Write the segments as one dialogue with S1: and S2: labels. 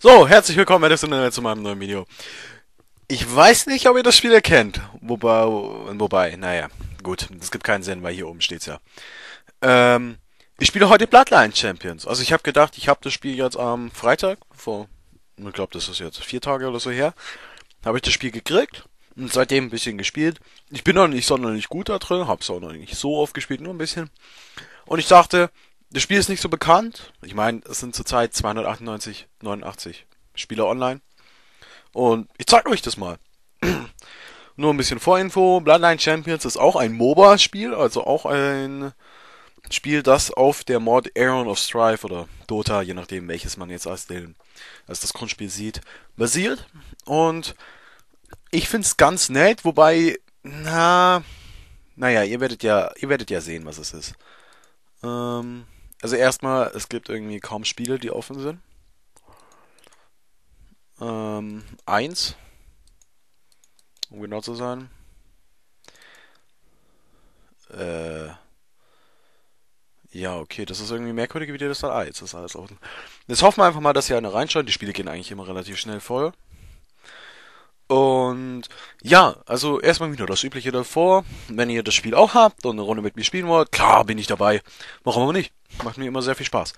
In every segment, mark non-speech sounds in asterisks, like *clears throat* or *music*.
S1: So, herzlich willkommen Internet zu meinem neuen Video. Ich weiß nicht, ob ihr das Spiel erkennt. Wobei, wobei, naja, gut, das gibt keinen Sinn, weil hier oben steht's ja. Ähm, ich spiele heute Bloodline Champions. Also ich habe gedacht, ich habe das Spiel jetzt am Freitag, vor, ich glaube, das ist jetzt vier Tage oder so her, habe ich das Spiel gekriegt und seitdem ein bisschen gespielt. Ich bin noch nicht sonderlich gut da drin, hab's auch noch nicht so oft gespielt, nur ein bisschen. Und ich dachte, das Spiel ist nicht so bekannt. Ich meine, es sind zurzeit 298, 89 Spieler online. Und ich zeig euch das mal. *clears throat* Nur ein bisschen Vorinfo. Bloodline Champions ist auch ein MOBA-Spiel, also auch ein Spiel, das auf der Mod Aaron of Strife oder Dota, je nachdem welches man jetzt als, den, als das Grundspiel sieht, basiert. Und ich find's ganz nett, wobei, na, naja, ihr werdet ja, ihr werdet ja sehen, was es ist. Ähm also erstmal, es gibt irgendwie kaum Spiele, die offen sind. Ähm, eins. Um genau zu sein. Äh. Ja, okay, das ist irgendwie merkwürdig, wie dir das dann. Ah, jetzt ist alles offen. Jetzt hoffen wir einfach mal, dass hier eine reinschaut. Die Spiele gehen eigentlich immer relativ schnell voll. Und ja, also erstmal wieder das Übliche davor. Wenn ihr das Spiel auch habt und eine Runde mit mir spielen wollt, klar bin ich dabei. Warum aber nicht? Macht mir immer sehr viel Spaß.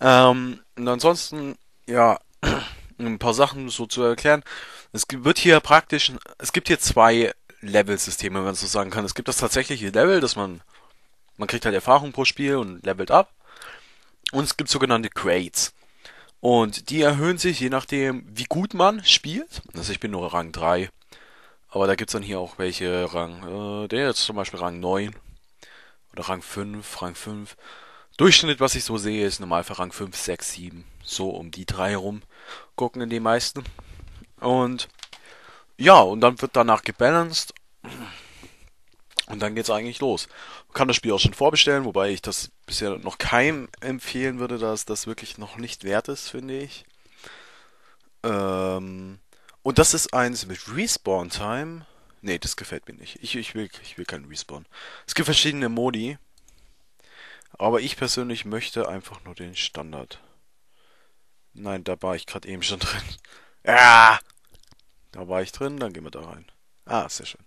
S1: Ähm, und ansonsten, ja, *clears throat* ein paar Sachen so zu erklären. Es wird hier praktisch, es gibt hier zwei Level-Systeme, wenn man so sagen kann. Es gibt das tatsächliche Level, dass man, man kriegt halt Erfahrung pro Spiel und levelt ab. Und es gibt sogenannte Grades. Und die erhöhen sich je nachdem, wie gut man spielt. Also ich bin nur Rang 3. Aber da gibt es dann hier auch welche Rang. Äh, der jetzt zum Beispiel Rang 9. Oder Rang 5, Rang 5. Durchschnitt, was ich so sehe, ist normal für Rang 5, 6, 7. So um die drei herum gucken in die meisten. Und ja, und dann wird danach gebalanced. Und dann geht's eigentlich los. Man kann das Spiel auch schon vorbestellen, wobei ich das bisher noch keinem empfehlen würde, dass das wirklich noch nicht wert ist, finde ich. Ähm, und das ist eins mit Respawn Time. Nee, das gefällt mir nicht. Ich, ich, will, ich will keinen Respawn. Es gibt verschiedene Modi. Aber ich persönlich möchte einfach nur den Standard. Nein, da war ich gerade eben schon drin. *laughs* Ah! Da war ich drin, dann gehen wir da rein. Ah, sehr schön.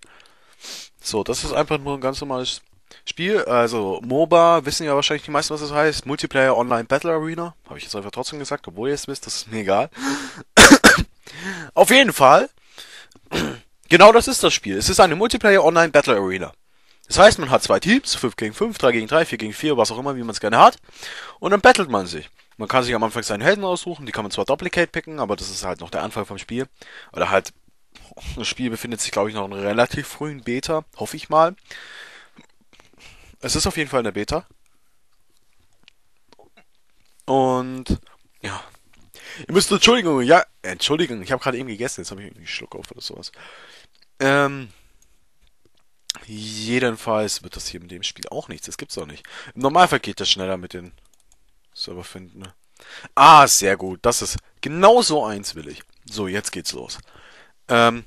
S1: So, das ist einfach nur ein ganz normales Spiel. Also MOBA wissen ja wahrscheinlich die meisten, was das heißt. Multiplayer Online Battle Arena. Habe ich jetzt einfach trotzdem gesagt, obwohl ihr es wisst, das ist mir egal. *coughs* Auf jeden Fall. *coughs* Genau das ist das Spiel. Es ist eine Multiplayer Online Battle Arena. Das heißt, man hat zwei Teams, 5 gegen 5, 3 gegen 3, 4 gegen 4, was auch immer, wie man es gerne hat. Und dann battelt man sich. Man kann sich am Anfang seinen Helden aussuchen, die kann man zwar duplicate picken, aber das ist halt noch der Anfang vom Spiel. Oder halt das Spiel befindet sich, glaube ich, noch in relativ frühen Beta, hoffe ich mal. Es ist auf jeden Fall in der Beta. Und ja. Ihr müsst Entschuldigung, ja, Entschuldigung, ich habe gerade eben gegessen, jetzt habe ich irgendwie einen Schluck auf oder sowas. Ähm, jedenfalls wird das hier mit dem Spiel auch nichts, das gibt's auch nicht. Im Normalfall geht das schneller mit den Serverfinden. Ne? Ah, sehr gut, das ist genau so eins will ich. So, jetzt geht's los. Ähm,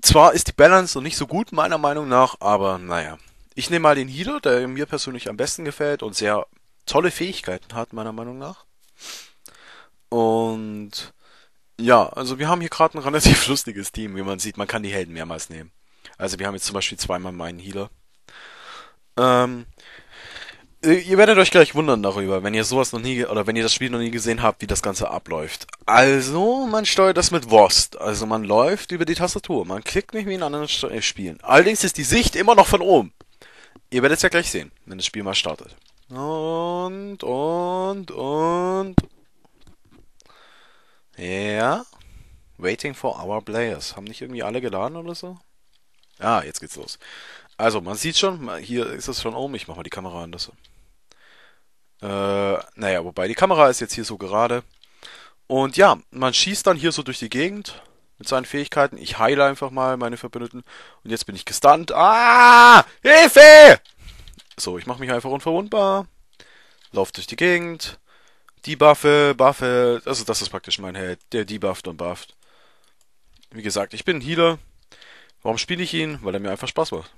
S1: zwar ist die Balance noch nicht so gut, meiner Meinung nach, aber naja. Ich nehme mal den Healer, der mir persönlich am besten gefällt und sehr tolle Fähigkeiten hat, meiner Meinung nach. Und ja, also wir haben hier gerade ein *laughs* relativ lustiges Team, wie man sieht. Man kann die Helden mehrmals nehmen. Also wir haben jetzt zum Beispiel zweimal meinen Healer. Ähm, äh, ihr werdet euch gleich wundern darüber, wenn ihr sowas noch nie oder wenn ihr das Spiel noch nie gesehen habt, wie das Ganze abläuft. Also, man steuert das mit Wurst. Also man läuft über die Tastatur. Man klickt nicht wie in anderen äh, Spielen. Allerdings ist die Sicht immer noch von oben. Ihr werdet es ja gleich sehen, wenn das Spiel mal startet. Und, und, und. Ja. Yeah. Waiting for our players. Haben nicht irgendwie alle geladen oder so? ah, jetzt geht's los. Also, man sieht schon, hier ist es schon oben. Ich mach mal die Kamera anders. Äh, naja, wobei die Kamera ist jetzt hier so gerade. Und ja, man schießt dann hier so durch die Gegend mit seinen Fähigkeiten. Ich heile einfach mal meine Verbündeten. Und jetzt bin ich gestunt. Ah! Hilfe! So, ich mache mich einfach unverwundbar. Lauf durch die Gegend. Debuffe, buffe. Also das ist praktisch mein Held. Der debufft und bufft. Wie gesagt, ich bin ein Healer. Warum spiele ich ihn? Weil er mir einfach Spaß macht.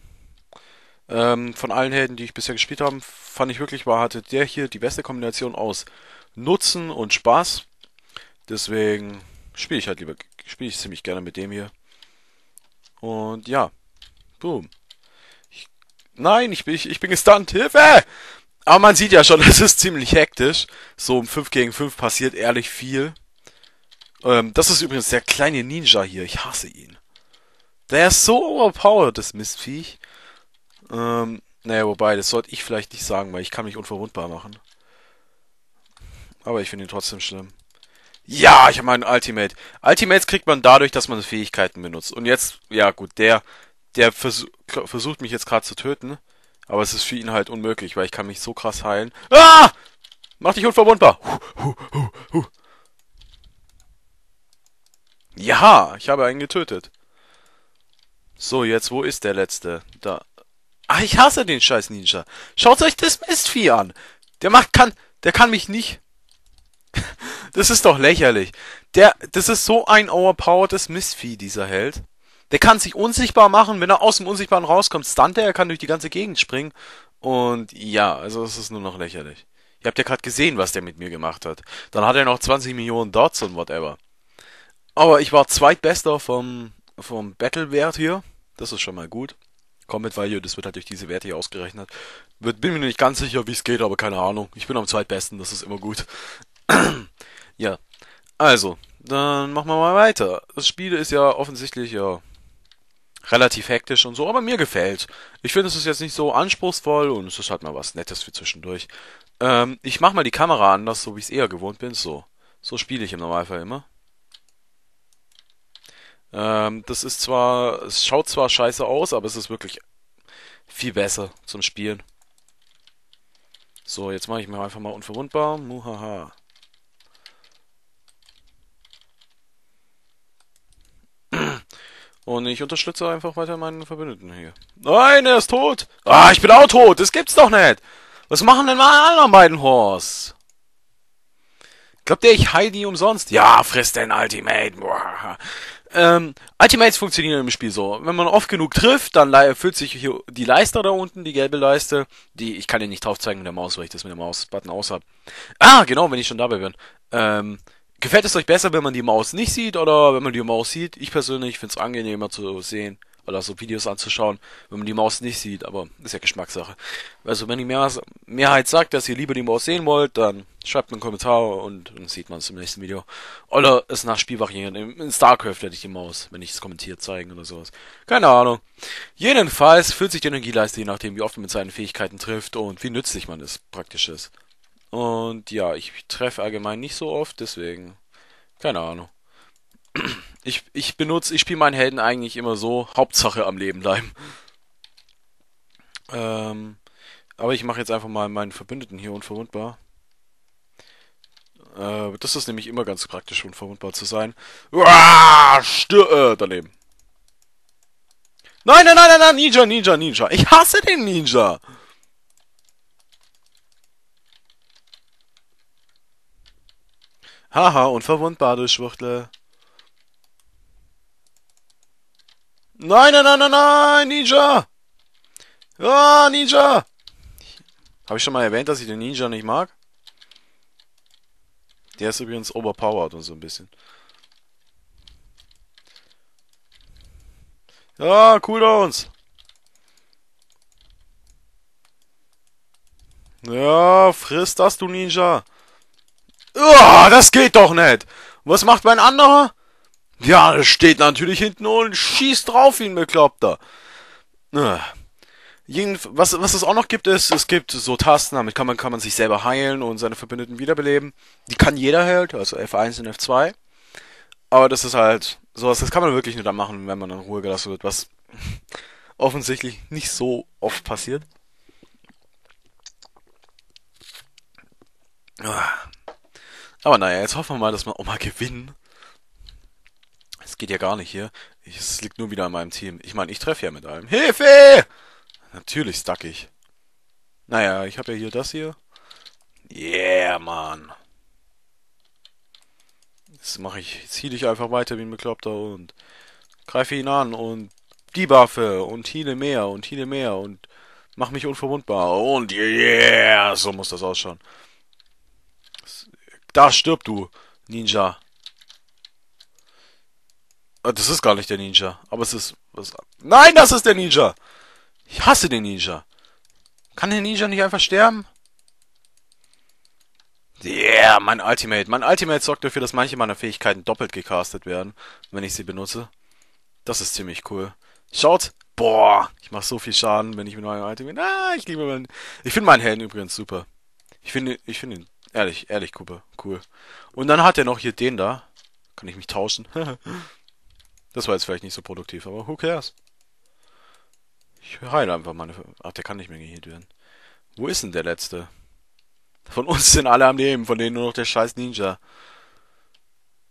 S1: Ähm, von allen Helden, die ich bisher gespielt habe, fand ich wirklich, war hatte der hier die beste Kombination aus Nutzen und Spaß. Deswegen spiele ich halt lieber, spiele ich ziemlich gerne mit dem hier. Und ja, boom. Ich, nein, ich bin, ich, ich bin gestunt, Hilfe! Aber man sieht ja schon, *laughs* das ist ziemlich hektisch. So um 5 gegen 5 passiert ehrlich viel. Ähm, das ist übrigens der kleine Ninja hier. Ich hasse ihn. Der ist so overpowered, das Mistviech. Ähm, naja, wobei, das sollte ich vielleicht nicht sagen, weil ich kann mich unverwundbar machen. Aber ich finde ihn trotzdem schlimm. Ja, ich habe meinen Ultimate. Ultimates kriegt man dadurch, dass man Fähigkeiten benutzt. Und jetzt, ja gut, der, der versuch, versucht mich jetzt gerade zu töten. Aber es ist für ihn halt unmöglich, weil ich kann mich so krass heilen. Ah! Mach dich unverwundbar! Huh, huh, huh, ja, ich habe einen getötet. So, jetzt, wo ist der letzte? Da. Ach, ich hasse den scheiß Ninja. Schaut euch das Mistvieh an. Der macht kann, der kann mich nicht. *laughs* das ist doch lächerlich. Der, das ist so ein overpoweredes Mistvieh, dieser Held. Der kann sich unsichtbar machen, wenn er aus dem Unsichtbaren rauskommt, stunt er, er kann durch die ganze Gegend springen. Und ja, also es ist nur noch lächerlich. Ihr habt ja gerade gesehen, was der mit mir gemacht hat. Dann hat er noch 20 Millionen Dots und whatever. Aber ich war zweitbester vom, vom Battle-Wert hier. Das ist schon mal gut. Combat Value, das wird halt durch diese Werte hier ausgerechnet. bin mir nicht ganz sicher, wie es geht, aber keine Ahnung. Ich bin am zweitbesten, das ist immer gut. *clears throat* ja, also, dann machen wir mal weiter. Das Spiel ist ja offensichtlich ja relativ hektisch und so, aber mir gefällt. Ich finde, es ist jetzt nicht so anspruchsvoll und es ist halt mal was Nettes für zwischendurch. Ähm, ich mache mal die Kamera anders, so wie ich es eher gewohnt bin. So, so spiele ich im Normalfall immer. Ähm, das ist zwar, es schaut zwar scheiße aus, aber es ist wirklich viel besser zum Spielen. So, jetzt mache ich mir einfach mal unverwundbar. Muhaha. Und ich unterstütze einfach weiter meinen Verbündeten hier. Nein, er ist tot. Ah, ich bin auch tot. Das gibt's doch nicht. Was machen denn meine anderen beiden Horse? Glaubt ihr, ich heil die umsonst? Ja, friss den Ultimate. Ähm, Ultimates funktionieren im Spiel so. Wenn man oft genug trifft, dann erfüllt sich hier die Leiste da unten, die gelbe Leiste. Die, ich kann dir nicht drauf zeigen mit der Maus, weil ich das mit dem Maus-Button aus habe. Ah, genau, wenn ich schon dabei bin. Ähm, gefällt es euch besser, wenn man die Maus nicht sieht oder wenn man die Maus sieht? Ich persönlich finde es angenehmer zu sehen oder so Videos anzuschauen, wenn man die Maus nicht sieht, aber ist ja Geschmackssache. Also wenn die Mehrheit sagt, dass ihr lieber die Maus sehen wollt, dann schreibt mir einen Kommentar und dann sieht man es im nächsten Video. Oder es nach Spielvarianten. In StarCraft hätte ich die Maus, wenn ich es kommentiert zeigen oder sowas. Keine Ahnung. Jedenfalls fühlt sich die Energieleiste, je nachdem wie oft man mit seinen Fähigkeiten trifft und wie nützlich man es praktisch ist. Und ja, ich treffe allgemein nicht so oft, deswegen. Keine Ahnung. Ich, ich benutze, ich spiele meinen Helden eigentlich immer so, Hauptsache am Leben bleiben. *laughs* Ähm, aber ich mache jetzt einfach mal meinen Verbündeten hier unverwundbar. Äh, das ist nämlich immer ganz praktisch, unverwundbar zu sein. Uah, stür äh, daneben. Nein, nein, nein, nein, nein, Ninja, Ninja, Ninja. Ich hasse den Ninja. Haha, unverwundbar, du Schwuchtel. Nein, nein, nein, nein, nein, Ninja! Ah, Ninja! Habe ich schon mal erwähnt, dass ich den Ninja nicht mag? Der ist übrigens overpowered und so ein bisschen. Ah, ja, Cooldowns! Ja, friss das, du Ninja! Ah, das geht doch nicht! Was macht mein anderer? Ja, steht natürlich hinten und schießt drauf, wie ein Bekloppter. Was, was es auch noch gibt, ist, es gibt so Tasten, damit kann man, kann man sich selber heilen und seine Verbündeten wiederbeleben. Die kann jeder Held, also F1 und F2. Aber das ist halt sowas, das kann man wirklich nur dann machen, wenn man in Ruhe gelassen wird, was *laughs* offensichtlich nicht so oft passiert. Ah. Aber naja, jetzt hoffen wir mal, dass wir auch mal gewinnen geht ja gar nicht hier. Es liegt nur wieder an meinem Team. Ich meine, ich treffe ja mit allem. Hilfe! Natürlich stack ich. Naja, ich habe ja hier das hier. Yeah, Mann. Das mache ich, ziehe dich einfach weiter wie ein Bekloppter und greife ihn an und die Waffe und heale mehr und heale mehr und mach mich unverwundbar und yeah, so muss das ausschauen. Da stirb du, Ninja. Ah, das ist gar nicht der Ninja. Aber es ist. Was, nein, das ist der Ninja! Ich hasse den Ninja. Kann der Ninja nicht einfach sterben? Yeah, mein Ultimate. Mein Ultimate sorgt dafür, dass manche meiner Fähigkeiten doppelt gecastet werden, wenn ich sie benutze. Das ist ziemlich cool. Schaut! Boah, ich mach so viel Schaden, wenn ich mit meinem Ultimate. Ah, ich liebe meinen. Ich finde meinen Helden übrigens super. Ich finde, ich finde ihn. Ehrlich, ehrlich, Cooper. Cool. Und dann hat er noch hier den da. Kann ich mich tauschen? *laughs* Das war jetzt vielleicht nicht so produktiv, aber who cares? Ich heile einfach meine... Ach, der kann nicht mehr geheilt werden. Wo ist denn der Letzte? Von uns sind alle am Leben, von denen nur noch der scheiß Ninja.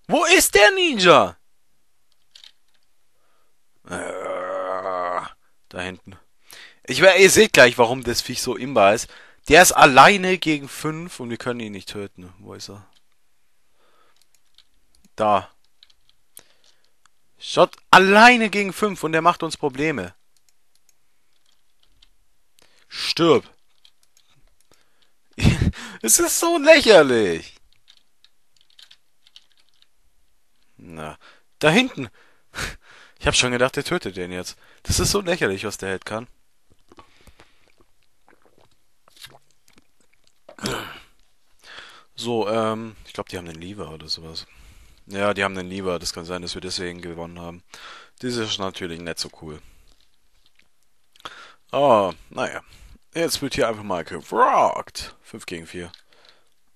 S1: Wo ist der Ninja? Ah, da hinten. Ich ihr seht gleich, warum das Viech so imbar ist. Der ist alleine gegen fünf und wir können ihn nicht töten. Wo ist er? Da. Shot alleine gegen 5 und der macht uns Probleme. Stirb. *laughs* es ist so lächerlich. Na, da hinten. Ich hab schon gedacht, der tötet den jetzt. Das ist so lächerlich, was der Held kann. So, ähm, ich glaube, die haben den Lever oder sowas. Ja, die haben den lieber. Das kann sein, dass wir deswegen gewonnen haben. Das ist natürlich nicht so cool. Oh, naja. Jetzt wird hier einfach mal gefragt. 5 gegen 4.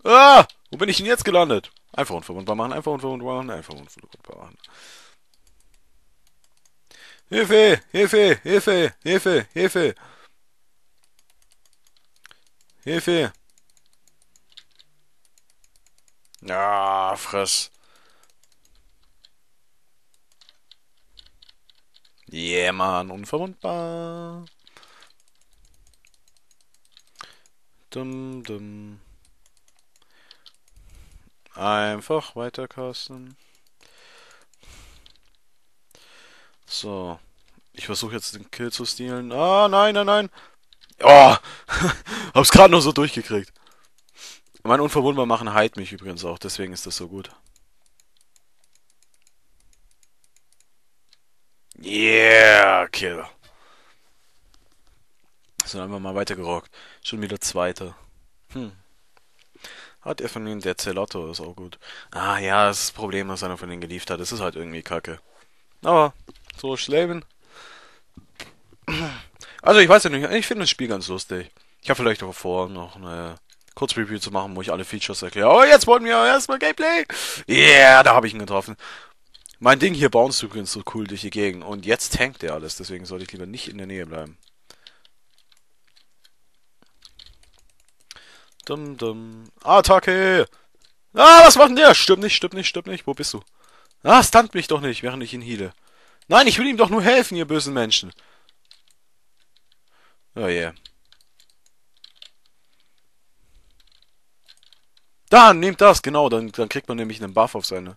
S1: Ah! Wo bin ich denn jetzt gelandet? Einfach unverwundbar machen, einfach unverwundbar machen, einfach unverwundbar machen. Hilfe! Hilfe! Hilfe! Hilfe! Hilfe! Hilfe! Ja, ah, friss. Yeah, man, unverwundbar. Dumm, dumm. Einfach weitercasten. So. Ich versuche jetzt den Kill zu stehlen. Ah, nein, nein, nein. Oh, *laughs* hab's gerade noch so durchgekriegt. Mein Unverwundbar machen heilt mich übrigens auch, deswegen ist das so gut. Yeah, Killer. So, dann haben wir mal weitergerockt. Schon wieder Zweiter. Hm. Hat er von ihm der Zelotto ist auch gut. Ah ja, das, ist das Problem, was einer von denen geliefert hat. Das ist halt irgendwie kacke. Aber, so schleben. Also, ich weiß ja nicht, ich finde das Spiel ganz lustig. Ich habe vielleicht auch vor, noch eine Kurzreview zu machen, wo ich alle Features erkläre. Oh, jetzt wollen wir erstmal Gameplay! Yeah, da habe ich ihn getroffen. Mein Ding hier bauen zu können, so cool durch die Gegend. Und jetzt tankt er alles, deswegen sollte ich lieber nicht in der Nähe bleiben. Dum dum. Attacke! Ah, was macht denn der? Stimmt nicht, stimmt nicht, stimmt nicht. Wo bist du? Ah, stunt mich doch nicht, während ich ihn hiele. Nein, ich will ihm doch nur helfen, ihr bösen Menschen. Oh yeah. Dann nehmt das, genau, dann, dann kriegt man nämlich einen Buff auf seine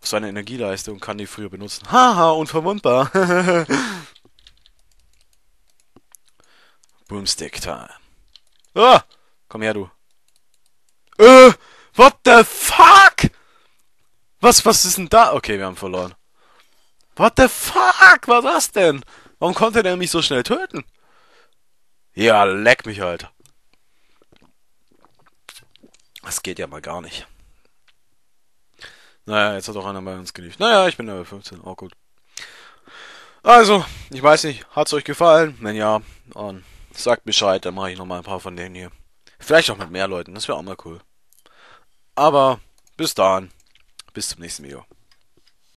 S1: auf seine Energieleiste und kann die früher benutzen. Haha, unverwundbar. *laughs* Boomstick Time. Ah, komm her, du. Äh, what the fuck? Was, was ist denn da? Okay, wir haben verloren. What the fuck? Was das denn? Warum konnte der mich so schnell töten? Ja, leck mich halt. Das geht ja mal gar nicht. Naja, jetzt hat auch einer bei uns genügt. Naja, ich bin Level 15, auch gut. Also, ich weiß nicht, hat es euch gefallen? Wenn ja, dann sagt Bescheid, dann mache ich nochmal ein paar von denen hier. Vielleicht auch mit mehr Leuten, das wäre auch mal cool. Aber bis dann, bis zum nächsten Video.